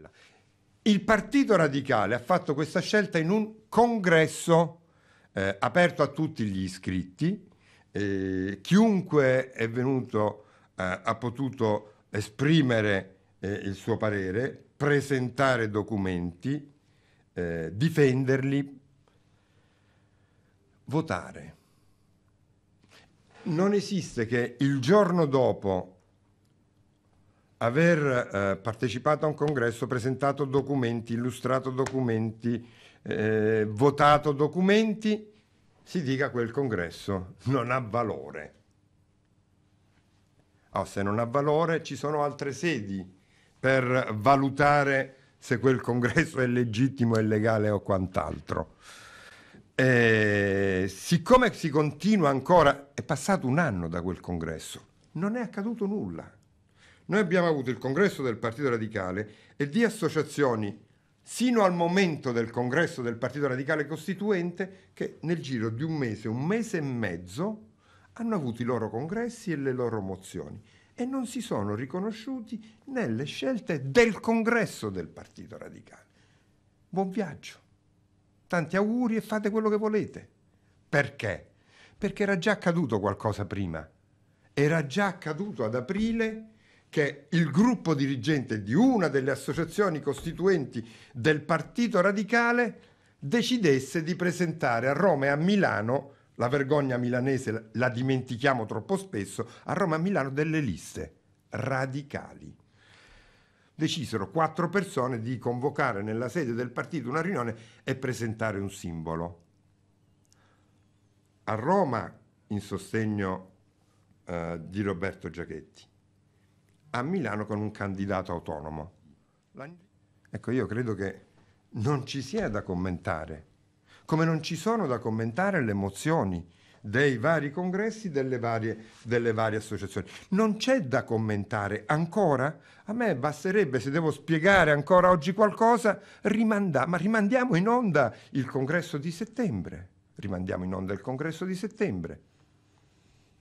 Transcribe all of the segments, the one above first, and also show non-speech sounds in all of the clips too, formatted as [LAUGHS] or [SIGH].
Mattarella. Il Partito Radicale ha fatto questa scelta in un congresso eh, aperto a tutti gli iscritti, eh, chiunque è venuto eh, ha potuto esprimere eh, il suo parere, presentare documenti, eh, difenderli, votare. Non esiste che il giorno dopo aver eh, partecipato a un congresso, presentato documenti, illustrato documenti, eh, votato documenti, si dica quel congresso non ha valore. Oh, se non ha valore ci sono altre sedi per valutare se quel congresso è legittimo, è legale o quant'altro. E, eh, siccome si continua ancora, è passato un anno da quel congresso, non è accaduto nulla. Noi abbiamo avuto il congresso del Partito Radicale e di associazioni sino al momento del congresso del Partito Radicale Costituente che nel giro di un mese, un mese e mezzo, hanno avuto i loro congressi e le loro mozioni e non si sono riconosciuti nelle scelte del congresso del Partito Radicale. Buon viaggio, tanti auguri e fate quello che volete. Perché? Perché era già accaduto qualcosa prima. Era già accaduto ad aprile che il gruppo dirigente di una delle associazioni costituenti del Partito Radicale decidesse di presentare a Roma e a Milano, la vergogna milanese la dimentichiamo troppo spesso, a Roma e a Milano delle liste radicali. Decisero quattro persone di convocare nella sede del partito una riunione e presentare un simbolo. A Roma in sostegno eh, di Roberto Giachetti a Milano con un candidato autonomo. Ecco, io credo che non ci sia da commentare, come non ci sono da commentare le mozioni dei vari congressi, delle varie, delle varie associazioni. Non c'è da commentare ancora, a me basterebbe, se devo spiegare ancora oggi qualcosa, rimanda, ma rimandiamo in onda il congresso di settembre, rimandiamo in onda il congresso di settembre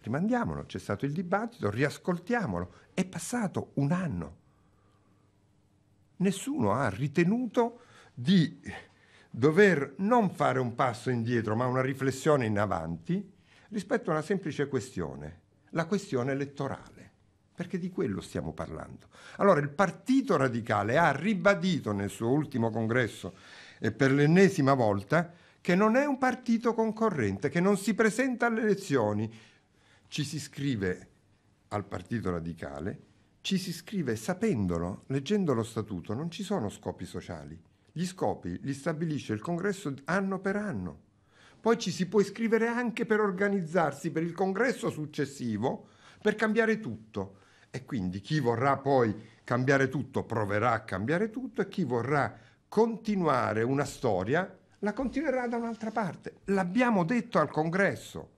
rimandiamolo, c'è stato il dibattito, riascoltiamolo. È passato un anno. Nessuno ha ritenuto di dover non fare un passo indietro, ma una riflessione in avanti rispetto a una semplice questione, la questione elettorale, perché di quello stiamo parlando. Allora il Partito Radicale ha ribadito nel suo ultimo congresso e eh, per l'ennesima volta che non è un partito concorrente, che non si presenta alle elezioni, ci si iscrive al Partito Radicale, ci si scrive sapendolo, leggendo lo statuto, non ci sono scopi sociali. Gli scopi li stabilisce il congresso anno per anno. Poi ci si può iscrivere anche per organizzarsi per il congresso successivo, per cambiare tutto. E quindi chi vorrà poi cambiare tutto proverà a cambiare tutto e chi vorrà continuare una storia la continuerà da un'altra parte. L'abbiamo detto al congresso.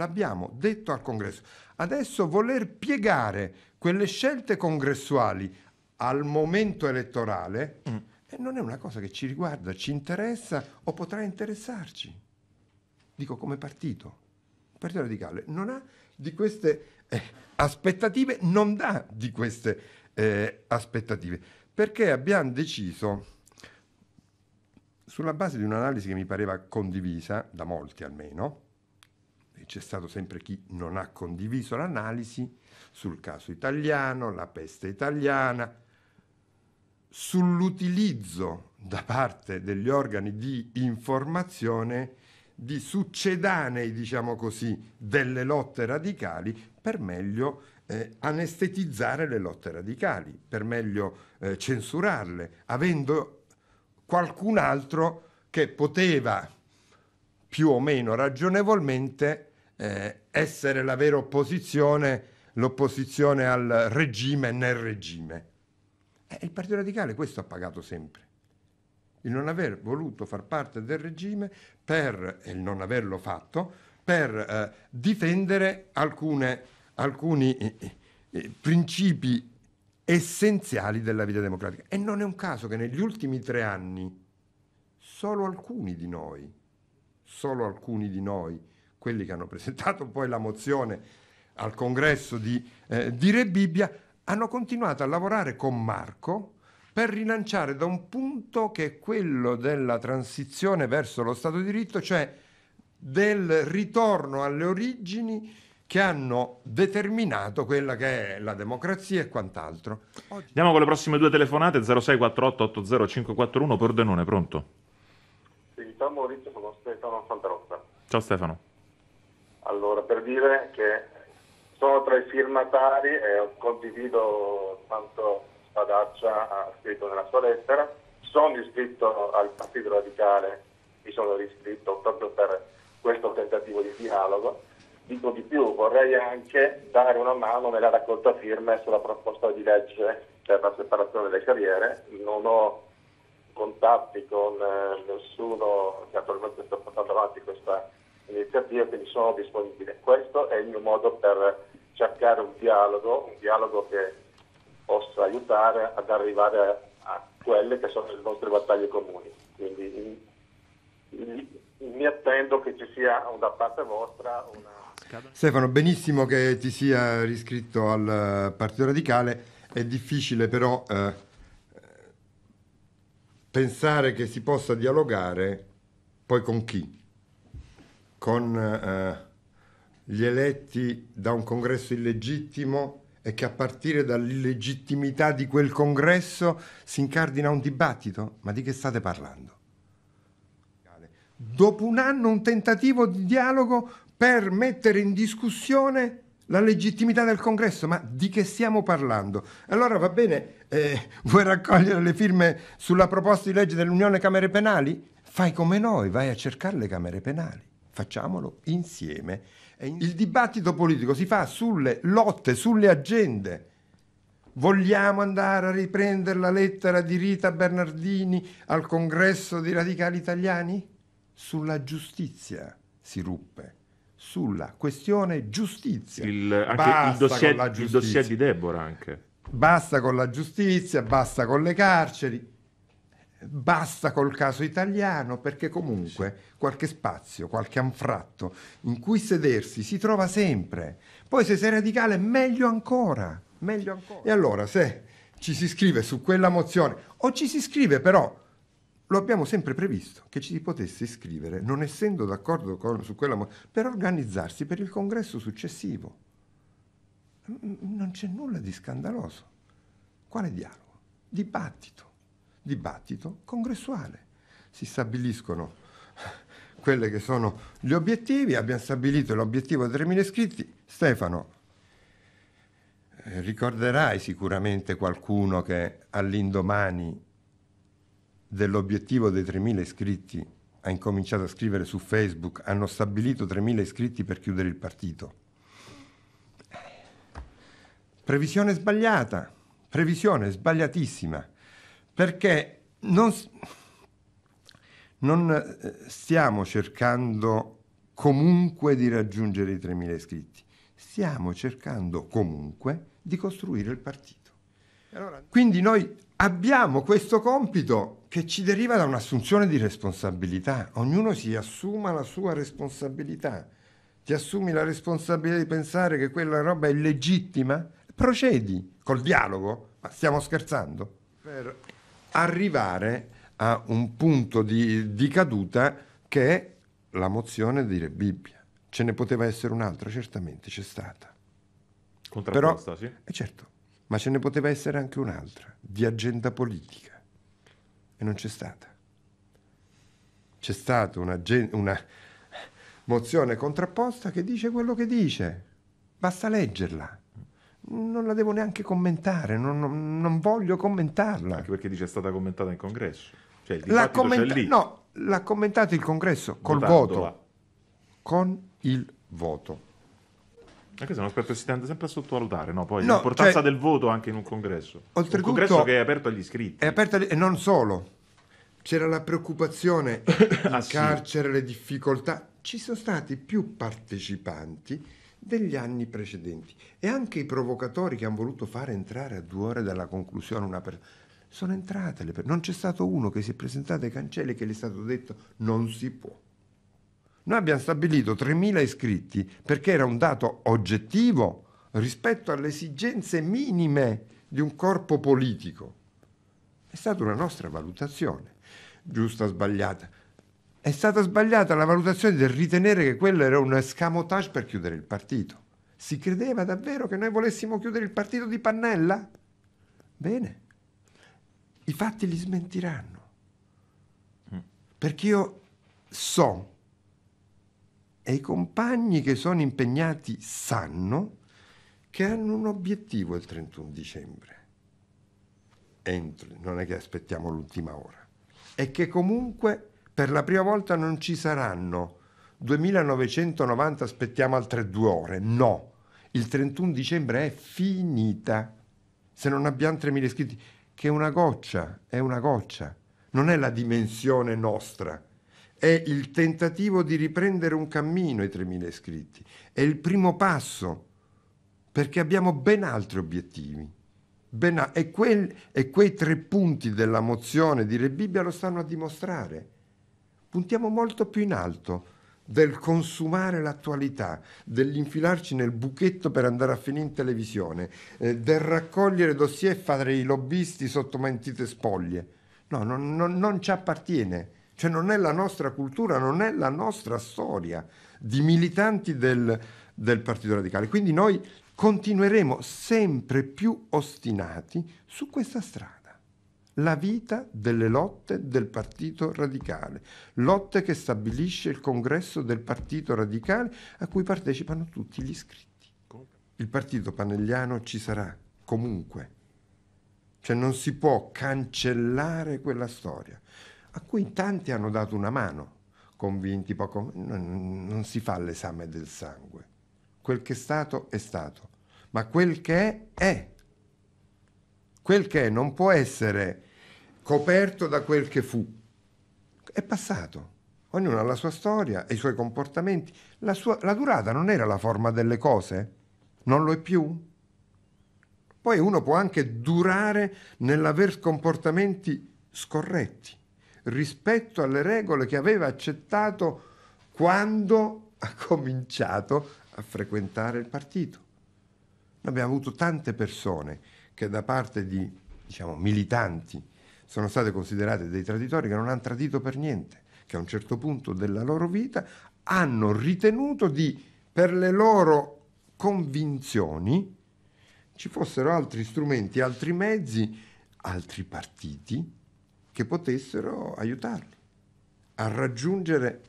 L'abbiamo detto al congresso. Adesso voler piegare quelle scelte congressuali al momento elettorale mm. Eh, non è una cosa che ci riguarda, ci interessa o potrà interessarci. Dico come partito. Il Partito Radicale non ha di queste eh, aspettative, non dà di queste eh, aspettative, perché abbiamo deciso, sulla base di un'analisi che mi pareva condivisa, da molti almeno, c'è stato sempre chi non ha condiviso l'analisi sul caso italiano, la peste italiana, sull'utilizzo da parte degli organi di informazione di succedanei, diciamo così, delle lotte radicali per meglio eh, anestetizzare le lotte radicali, per meglio eh, censurarle, avendo qualcun altro che poteva più o meno ragionevolmente eh, essere la vera opposizione, l'opposizione al regime nel regime. E eh, il Partito Radicale questo ha pagato sempre. Il non aver voluto far parte del regime per, e il non averlo fatto per eh, difendere alcune, alcuni eh, eh principi essenziali della vita democratica. E non è un caso che negli ultimi tre anni solo alcuni di noi, solo alcuni di noi, quelli che hanno presentato poi la mozione al congresso di, eh, di Re Bibbia, hanno continuato a lavorare con Marco per rilanciare da un punto che è quello della transizione verso lo Stato di diritto, cioè del ritorno alle origini che hanno determinato quella che è la democrazia e quant'altro. Oggi... Andiamo con le prossime due telefonate 0648 80541 Pordenone, pronto? Sì, ciao Maurizio, sono Stefano Santarossa. Ciao Stefano. Allora, per dire che sono tra i firmatari e condivido quanto Spadaccia ha scritto nella sua lettera. Sono iscritto al Partito Radicale, mi sono riscritto proprio per questo tentativo di dialogo. Dico di più, vorrei anche dare una mano nella raccolta firme sulla proposta di legge per la separazione delle carriere. Non ho contatti con eh, nessuno che attualmente sta portando avanti questa iniziative che mi sono disponibili. Questo è il mio modo per cercare un dialogo, un dialogo che possa aiutare ad arrivare a, a quelle che sono le nostre battaglie comuni. Quindi in, in, mi attendo che ci sia da parte vostra una... Stefano, benissimo che ti sia riscritto al eh, Partito Radicale, è difficile però eh, pensare che si possa dialogare poi con chi? con eh, gli eletti da un congresso illegittimo e che a partire dall'illegittimità di quel congresso si incardina un dibattito? Ma di che state parlando? Dopo un anno un tentativo di dialogo per mettere in discussione la legittimità del congresso, ma di che stiamo parlando? Allora va bene, eh, vuoi raccogliere le firme sulla proposta di legge dell'Unione Camere Penali? Fai come noi, vai a cercare le Camere Penali facciamolo insieme. Il dibattito politico si fa sulle lotte, sulle agende. Vogliamo andare a riprendere la lettera di Rita Bernardini al congresso dei radicali italiani? Sulla giustizia si ruppe sulla questione giustizia. Il, anche il dossier, giustizia. il dossier, di Deborah anche. Basta con la giustizia, basta con le carceri. Basta col caso italiano perché comunque qualche spazio, qualche anfratto in cui sedersi si trova sempre. Poi se sei radicale meglio ancora, meglio ancora. E allora se ci si scrive su quella mozione o ci si scrive però lo abbiamo sempre previsto che ci si potesse iscrivere, non essendo d'accordo con, su quella mozione, per organizzarsi per il congresso successivo. Non c'è nulla di scandaloso. Quale dialogo? Dibattito dibattito congressuale. Si stabiliscono [LAUGHS] quelli che sono gli obiettivi, abbiamo stabilito l'obiettivo di 3.000 iscritti. Stefano, eh, ricorderai sicuramente qualcuno che all'indomani dell'obiettivo dei 3.000 iscritti ha incominciato a scrivere su Facebook, hanno stabilito 3.000 iscritti per chiudere il partito. Previsione sbagliata, previsione sbagliatissima perché non, non eh, stiamo cercando comunque di raggiungere i 3.000 iscritti, stiamo cercando comunque di costruire il partito. Quindi noi abbiamo questo compito che ci deriva da un'assunzione di responsabilità, ognuno si assuma la sua responsabilità, ti assumi la responsabilità di pensare che quella roba è legittima, procedi col dialogo, ma stiamo scherzando. Però arrivare a un punto di, di caduta che è la mozione di dire Bibbia. Ce ne poteva essere un'altra, certamente c'è stata. Contrapposta, sì. Eh certo, ma ce ne poteva essere anche un'altra, di agenda politica. E non c'è stata. C'è stata una, una mozione contrapposta che dice quello che dice. Basta leggerla non la devo neanche commentare, non, non, non voglio commentarla. Anche perché dice è stata commentata in congresso. Cioè, l'ha commenta- No, l'ha commentato il congresso col Votandola. voto. Con il voto. Anche se è un aspetto che si tende sempre a sottovalutare, no? Poi no, l'importanza cioè, del voto anche in un congresso. Un congresso che è aperto agli iscritti. È aperto e non solo. C'era la preoccupazione, [COUGHS] il ah, carcere, sì. le difficoltà. Ci sono stati più partecipanti degli anni precedenti. E anche i provocatori che hanno voluto fare entrare a due ore dalla conclusione una persona. Sono entrate le persone. Non c'è stato uno che si è presentato ai cancelli e che gli è stato detto non si può. Noi abbiamo stabilito 3.000 iscritti perché era un dato oggettivo rispetto alle esigenze minime di un corpo politico. È stata una nostra valutazione, giusta o sbagliata è stata sbagliata la valutazione del ritenere che quello era un escamotage per chiudere il partito. Si credeva davvero che noi volessimo chiudere il partito di Pannella? Bene, i fatti li smentiranno. Perché io so e i compagni che sono impegnati sanno che hanno un obiettivo il 31 dicembre. Entri, non è che aspettiamo l'ultima ora. E che comunque per la prima volta non ci saranno 2990 aspettiamo altre due ore. No, il 31 dicembre è finita. Se non abbiamo 3000 iscritti, che è una goccia, è una goccia. Non è la dimensione nostra, è il tentativo di riprendere un cammino i 3000 iscritti. È il primo passo, perché abbiamo ben altri obiettivi. Ben a- e, quel, e quei tre punti della mozione di Re Bibbia lo stanno a dimostrare puntiamo molto più in alto del consumare l'attualità, dell'infilarci nel buchetto per andare a finire in televisione, eh, del raccogliere dossier e fare i lobbisti sotto mentite spoglie. No, non, non, non ci appartiene, cioè non è la nostra cultura, non è la nostra storia di militanti del, del Partito Radicale. Quindi noi continueremo sempre più ostinati su questa strada la vita delle lotte del Partito Radicale, lotte che stabilisce il congresso del Partito Radicale a cui partecipano tutti gli iscritti. Il partito panegliano ci sarà comunque, cioè non si può cancellare quella storia, a cui tanti hanno dato una mano, convinti poco, non, non si fa l'esame del sangue, quel che è stato è stato, ma quel che è è quel che è non può essere coperto da quel che fu. È passato. Ognuno ha la sua storia i suoi comportamenti. La, sua, la durata non era la forma delle cose? Non lo è più? Poi uno può anche durare nell'aver comportamenti scorretti rispetto alle regole che aveva accettato quando ha cominciato a frequentare il partito. abbiamo avuto tante persone che da parte di diciamo, militanti sono state considerate dei traditori che non hanno tradito per niente, che a un certo punto della loro vita hanno ritenuto di, per le loro convinzioni, ci fossero altri strumenti, altri mezzi, altri partiti che potessero aiutarli a raggiungere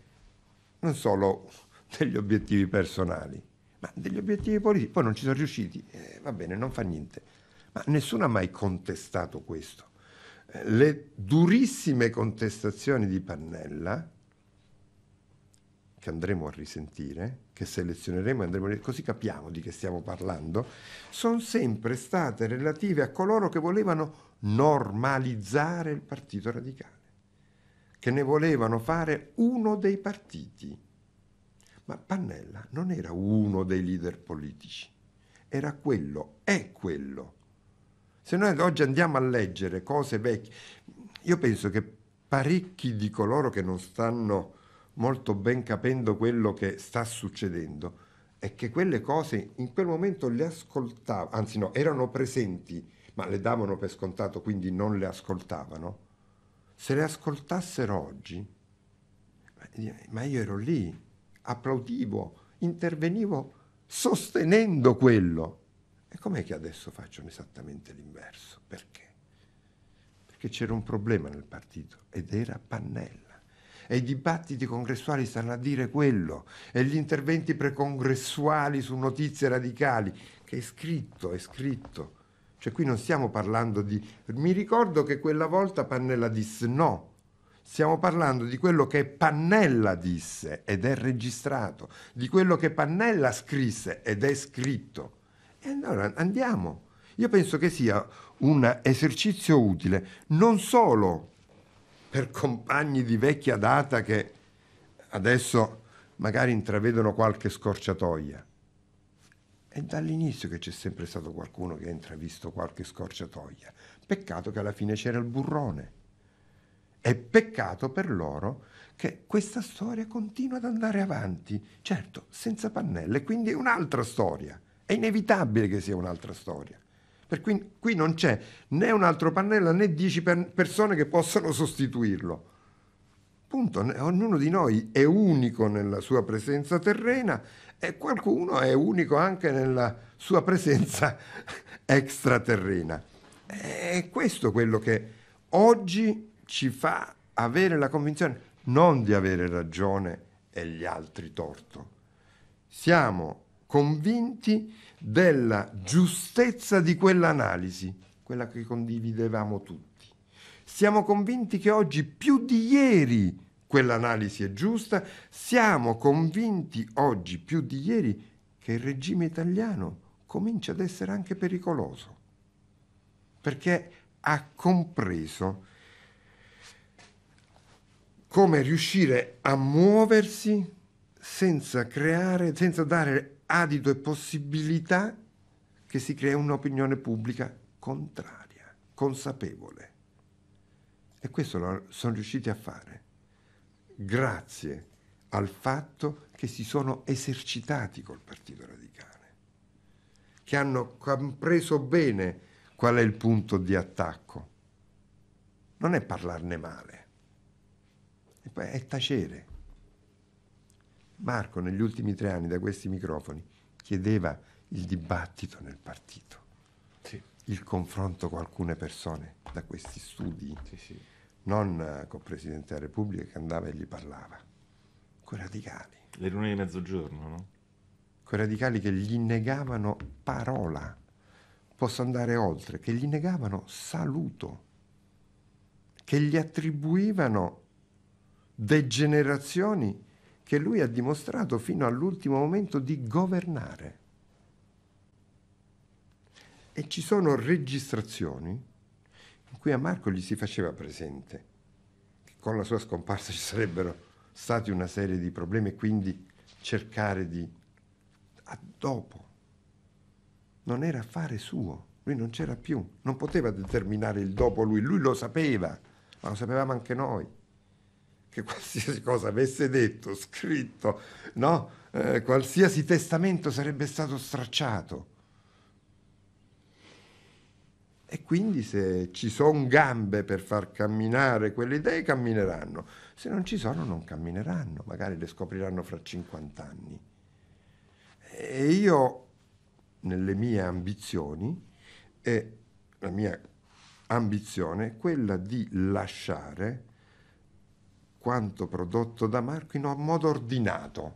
non solo degli obiettivi personali, ma degli obiettivi politici. Poi non ci sono riusciti, eh, va bene, non fa niente. Ma nessuno ha mai contestato questo. Le durissime contestazioni di Pannella, che andremo a risentire, che selezioneremo andremo a così capiamo di che stiamo parlando, sono sempre state relative a coloro che volevano normalizzare il partito radicale, che ne volevano fare uno dei partiti. Ma Pannella non era uno dei leader politici, era quello, è quello se noi oggi andiamo a leggere cose vecchie, io penso che parecchi di coloro che non stanno molto ben capendo quello che sta succedendo è che quelle cose in quel momento le ascoltavano, anzi no, erano presenti, ma le davano per scontato, quindi non le ascoltavano. Se le ascoltassero oggi, ma io ero lì, applaudivo, intervenivo sostenendo quello. E com'è che adesso facciano esattamente l'inverso? Perché? Perché c'era un problema nel partito ed era Pannella. E i dibattiti congressuali stanno a dire quello, e gli interventi precongressuali su notizie radicali, che è scritto, è scritto. Cioè qui non stiamo parlando di... Mi ricordo che quella volta Pannella disse no, Stiamo parlando di quello che Pannella disse ed è registrato, di quello che Pannella scrisse ed è scritto. E allora andiamo. Io penso che sia un esercizio utile non solo per compagni di vecchia data che adesso magari intravedono qualche scorciatoia. È dall'inizio che c'è sempre stato qualcuno che ha intravisto qualche scorciatoia. Peccato che alla fine c'era il burrone. È peccato per loro che questa storia continua ad andare avanti, certo, senza pannelle, quindi è un'altra storia. È inevitabile che sia un'altra storia. Per cui qui non c'è né un altro pannello né dieci per persone che possano sostituirlo. Punto, ognuno di noi è unico nella sua presenza terrena e qualcuno è unico anche nella sua presenza [LAUGHS] extraterrena. È questo quello che oggi ci fa avere la convinzione non di avere ragione e gli altri torto. Siamo convinti della giustezza di quell'analisi, quella che condividevamo tutti. Siamo convinti che oggi più di ieri quell'analisi è giusta, siamo convinti oggi più di ieri che il regime italiano comincia ad essere anche pericoloso, perché ha compreso come riuscire a muoversi senza creare, senza dare adito e possibilità che si crea un'opinione pubblica contraria, consapevole. E questo lo sono riusciti a fare grazie al fatto che si sono esercitati col Partito Radicale, che hanno compreso bene qual è il punto di attacco. Non è parlarne male, è tacere Marco negli ultimi tre anni da questi microfoni chiedeva il dibattito nel partito, sì. il confronto con alcune persone da questi studi, sì, sì. non eh, col Presidente della Repubblica che andava e gli parlava, con i radicali. Le lune di mezzogiorno, no? Con i radicali che gli negavano parola, posso andare oltre, che gli negavano saluto, che gli attribuivano degenerazioni che lui ha dimostrato fino all'ultimo momento di governare. E ci sono registrazioni in cui a Marco gli si faceva presente che con la sua scomparsa ci sarebbero stati una serie di problemi e quindi cercare di a dopo non era affare suo, lui non c'era più, non poteva determinare il dopo lui, lui lo sapeva, ma lo sapevamo anche noi che qualsiasi cosa avesse detto, scritto, no? eh, qualsiasi testamento sarebbe stato stracciato. E quindi se ci sono gambe per far camminare quelle idee, cammineranno. Se non ci sono, non cammineranno. Magari le scopriranno fra 50 anni. E io, nelle mie ambizioni, e la mia ambizione è quella di lasciare quanto prodotto da Marco in un modo ordinato,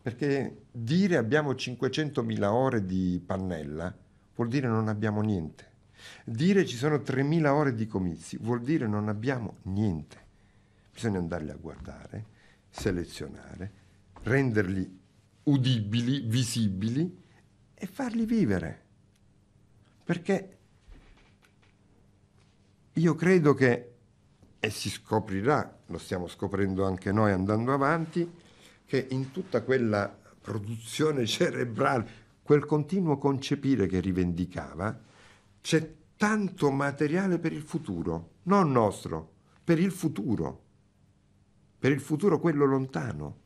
perché dire abbiamo 500.000 ore di pannella vuol dire non abbiamo niente. Dire ci sono 3.000 ore di comizi vuol dire non abbiamo niente. Bisogna andarli a guardare, selezionare, renderli udibili, visibili e farli vivere. Perché io credo che e si scoprirà, lo stiamo scoprendo anche noi andando avanti, che in tutta quella produzione cerebrale, quel continuo concepire che rivendicava, c'è tanto materiale per il futuro, non nostro, per il futuro, per il futuro quello lontano.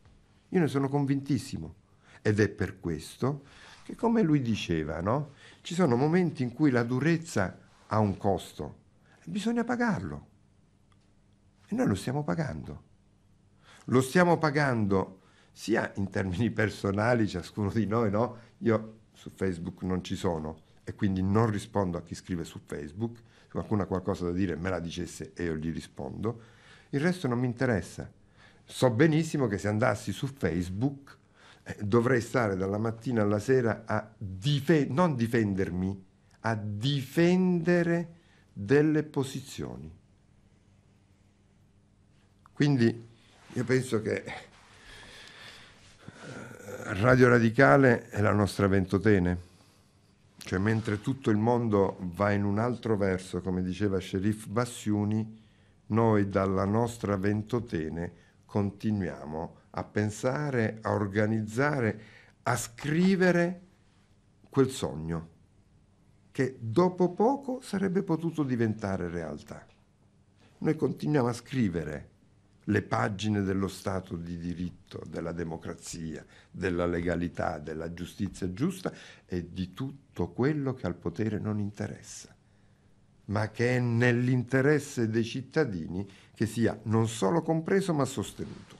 Io ne sono convintissimo ed è per questo che, come lui diceva, no? ci sono momenti in cui la durezza ha un costo e bisogna pagarlo. E noi lo stiamo pagando. Lo stiamo pagando sia in termini [LAUGHS] personali, ciascuno di noi, no? Io su Facebook non ci sono e quindi non rispondo a chi scrive su Facebook. Se qualcuno ha qualcosa da dire me la dicesse e io gli rispondo. Il resto non mi interessa. So benissimo che se andassi su Facebook eh, dovrei stare dalla mattina alla sera a dife- non difendermi, a difendere delle posizioni. Quindi io penso che eh, Radio Radicale è la nostra ventotene, cioè mentre tutto il mondo va in un altro verso, come diceva Sherif Bassiuni, noi dalla nostra ventotene continuiamo a pensare, a organizzare, a scrivere quel sogno che dopo poco sarebbe potuto diventare realtà. Noi continuiamo a scrivere le pagine dello Stato di diritto, della democrazia, della legalità, della giustizia giusta e di tutto quello che al potere non interessa, ma che è nell'interesse dei cittadini che sia non solo compreso ma sostenuto.